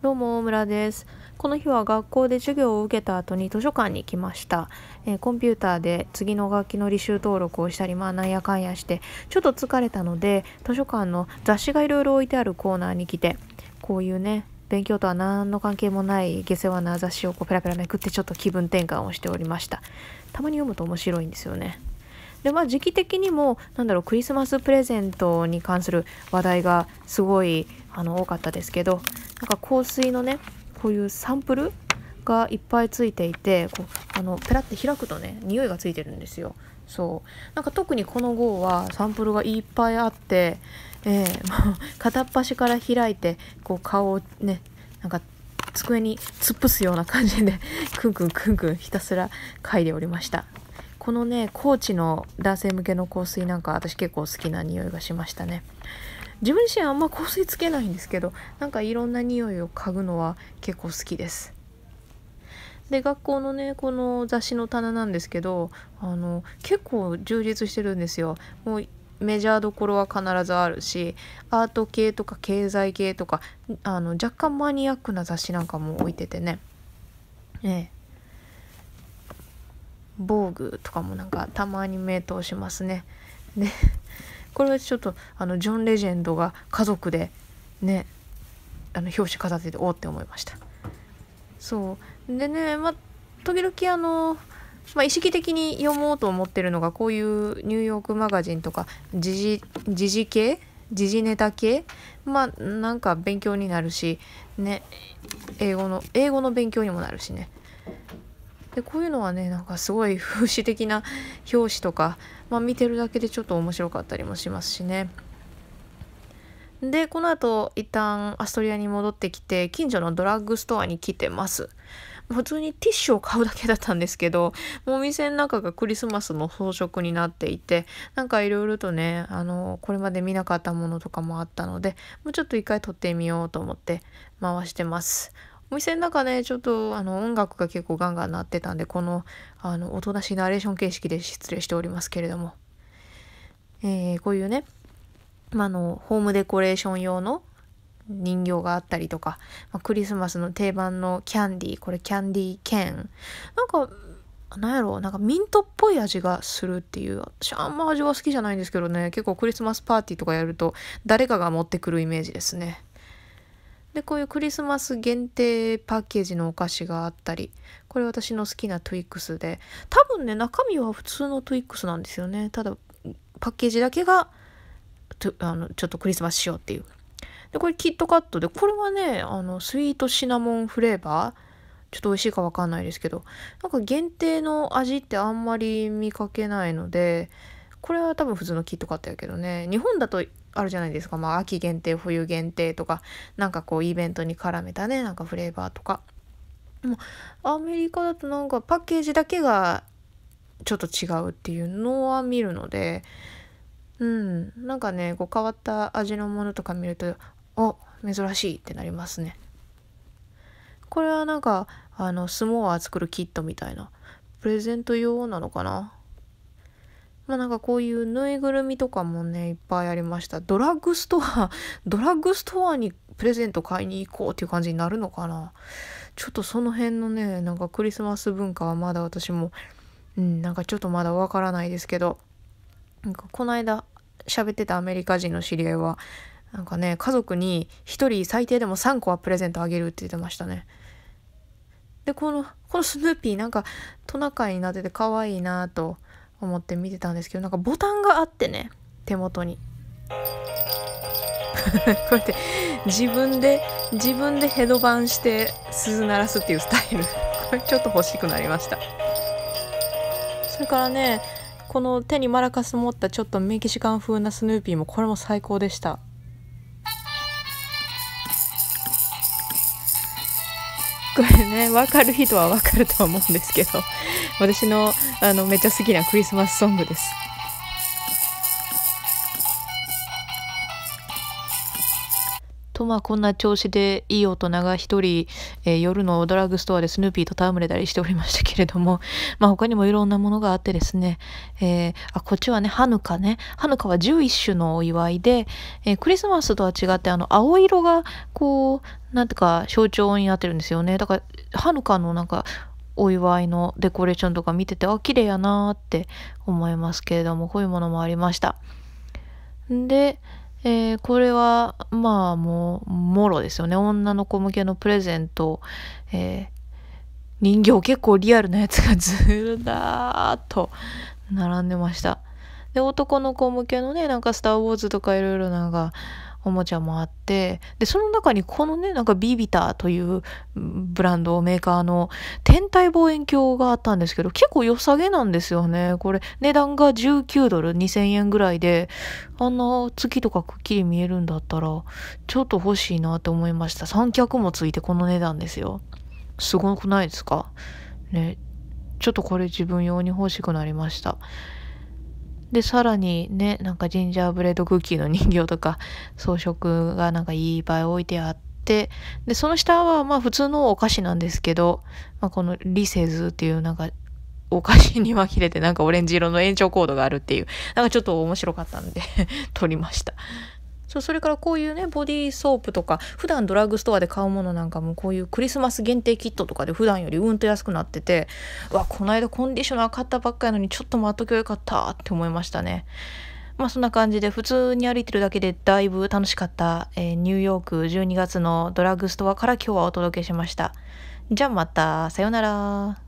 どうも大村ですこの日は学校で授業を受けた後に図書館に来ました、えー、コンピューターで次の楽器の履修登録をしたりまあなんやかんやしてちょっと疲れたので図書館の雑誌がいろいろ置いてあるコーナーに来てこういうね勉強とは何の関係もない下世話な雑誌をこうペラペラめくってちょっと気分転換をしておりましたたまに読むと面白いんですよねでまあ時期的にもなんだろうクリスマスプレゼントに関する話題がすごいあの多かったですけどなんか香水のねこういうサンプルがいっぱいついていてこうあのペラって開くとね匂いがついてるんですよそうなんか特にこの号はサンプルがいっぱいあって、えー、も う片っ端から開いてこう顔をねなんか机に突っ伏すような感じでクンクンクンクンひたすら嗅いでおりました。このね高知の男性向けの香水なんか私結構好きな匂いがしましたね自分自身あんま香水つけないんですけどなんかいろんな匂いを嗅ぐのは結構好きですで学校のねこの雑誌の棚なんですけどあの結構充実してるんですよもうメジャーどころは必ずあるしアート系とか経済系とかあの若干マニアックな雑誌なんかも置いててねええ防具とかもなんかたまに名刀しますね。でこれはちょっとあのジョン・レジェンドが家族でねあの表紙片手でおって思いました。そうでね、まあ、時々あの、ま意識的に読もうと思ってるのがこういうニューヨークマガジンとか時事系時事ネタ系まあなんか勉強になるしね英語の英語の勉強にもなるしねでこういうのはねなんかすごい 風刺的な表紙とか、まあ、見てるだけでちょっと面白かったりもしますしね。でこの後一旦アストリアに戻ってきて近所のドラッグストアに来てます。普通にティッシュを買うだけだったんですけどもうお店の中がクリスマスの装飾になっていてなんかいろいろとねあのこれまで見なかったものとかもあったのでもうちょっと一回撮ってみようと思って回してます。お店の中ねちょっとあの音楽が結構ガンガン鳴ってたんでこのあの音なしナレーション形式で失礼しておりますけれども、えー、こういうね、まあの、ホームデコレーション用の人形があったりとか、まあ、クリスマスの定番のキャンディーこれキャンディーケンなんかなんやろなんかミントっぽい味がするっていう私あんま味は好きじゃないんですけどね結構クリスマスパーティーとかやると誰かが持ってくるイメージですねでこういうクリスマス限定パッケージのお菓子があったりこれ私の好きなトゥイックスで多分ね中身は普通のトゥイックスなんですよねただパッケージだけがあのちょっとクリスマス仕様っていうでこれキットカットでこれはねあのスイートシナモンフレーバーちょっと美味しいかわかんないですけどなんか限定の味ってあんまり見かけないのでこれは多分普通のキットカットやけどね日本だとあるじゃないですか、まあ、秋限定冬限定とかなんかこうイベントに絡めたねなんかフレーバーとかもアメリカだとなんかパッケージだけがちょっと違うっていうのは見るのでうんなんかねこう変わった味のものとか見るとあ珍しいってなりますねこれはなんかあのスモア作るキットみたいなプレゼント用なのかなまあ、なんかこういうぬいぐるみとかもねいっぱいありましたドラッグストア ドラッグストアにプレゼント買いに行こうっていう感じになるのかなちょっとその辺のねなんかクリスマス文化はまだ私もうんなんかちょっとまだわからないですけどなんかこの間喋ってたアメリカ人の知り合いはなんかね家族に1人最低でも3個はプレゼントあげるって言ってましたね。でこのこのスヌーピーなんかトナカイになってて可愛いなと思って見てたんですけどなんかボタンがあってね手元に こうやって自分で自分でヘドバンして鈴鳴らすっていうスタイルこれちょっと欲しくなりましたそれからねこの手にマラカス持ったちょっとメキシカン風なスヌーピーもこれも最高でしたこれね分かる人は分かるとは思うんですけど私のあのめっちゃ好きなクリスマスソングです。まあこんな調子でいい大人が一人、えー、夜のドラッグストアでスヌーピーと戯れたりしておりましたけれども、まあ他にもいろんなものがあってですね、えー、あ、こっちはね、ハヌカね。ハヌカは11種のお祝いで、えー、クリスマスとは違ってあの青色がこう、なんていうか象徴になってるんですよね。だから、ハヌカのなんかお祝いのデコレーションとか見てて、あ、綺麗やなーって思いますけれども、こういうものもありました。で、えー、これはまあもうもろですよね女の子向けのプレゼント、えー、人形結構リアルなやつがずらーっと並んでましたで男の子向けのねなんか「スター・ウォーズ」とかいろいろなんかおもちゃもあって、で、その中にこのね、なんかビビタというブランド、メーカーの天体望遠鏡があったんですけど、結構良さげなんですよね。これ、値段が19ドル、2000円ぐらいで、あんな月とかくっきり見えるんだったら、ちょっと欲しいなって思いました。三脚もついてこの値段ですよ。すごくないですかね。ちょっとこれ自分用に欲しくなりました。でさらにねなんかジンジャーブレードクッキーの人形とか 装飾がなんかいい場合置いてあってでその下はまあ普通のお菓子なんですけど、まあ、このリセズっていうなんかお菓子に紛れてなんかオレンジ色の延長コードがあるっていうなんかちょっと面白かったんで撮 りました。そうそれからこういうねボディーソープとか普段ドラッグストアで買うものなんかもこういうクリスマス限定キットとかで普段よりうんと安くなっててわこの間コンディショナー買ったばっかやのにちょっと待っときゃよかったって思いましたね。まあそんな感じで普通に歩いてるだけでだいぶ楽しかった、えー、ニューヨーク12月のドラッグストアから今日はお届けしました。じゃあまたさようなら。